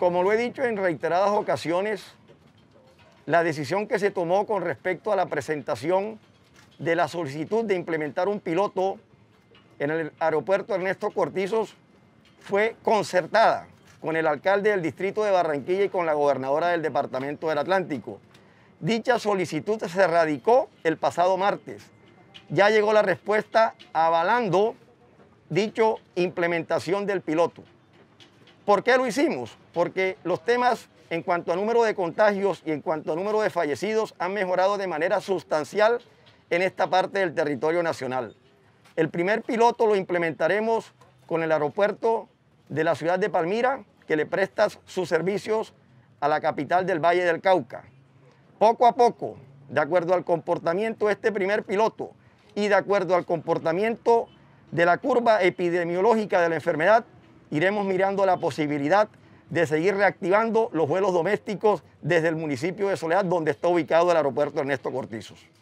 Como lo he dicho en reiteradas ocasiones, la decisión que se tomó con respecto a la presentación de la solicitud de implementar un piloto en el aeropuerto Ernesto Cortizos fue concertada con el alcalde del distrito de Barranquilla y con la gobernadora del departamento del Atlántico. Dicha solicitud se radicó el pasado martes. Ya llegó la respuesta avalando dicho implementación del piloto. ¿Por qué lo hicimos? Porque los temas en cuanto a número de contagios y en cuanto a número de fallecidos han mejorado de manera sustancial en esta parte del territorio nacional. El primer piloto lo implementaremos con el aeropuerto de la ciudad de Palmira, que le presta sus servicios a la capital del Valle del Cauca. Poco a poco, de acuerdo al comportamiento de este primer piloto y de acuerdo al comportamiento de la curva epidemiológica de la enfermedad, iremos mirando la posibilidad de seguir reactivando los vuelos domésticos desde el municipio de Soledad, donde está ubicado el aeropuerto Ernesto Cortizos.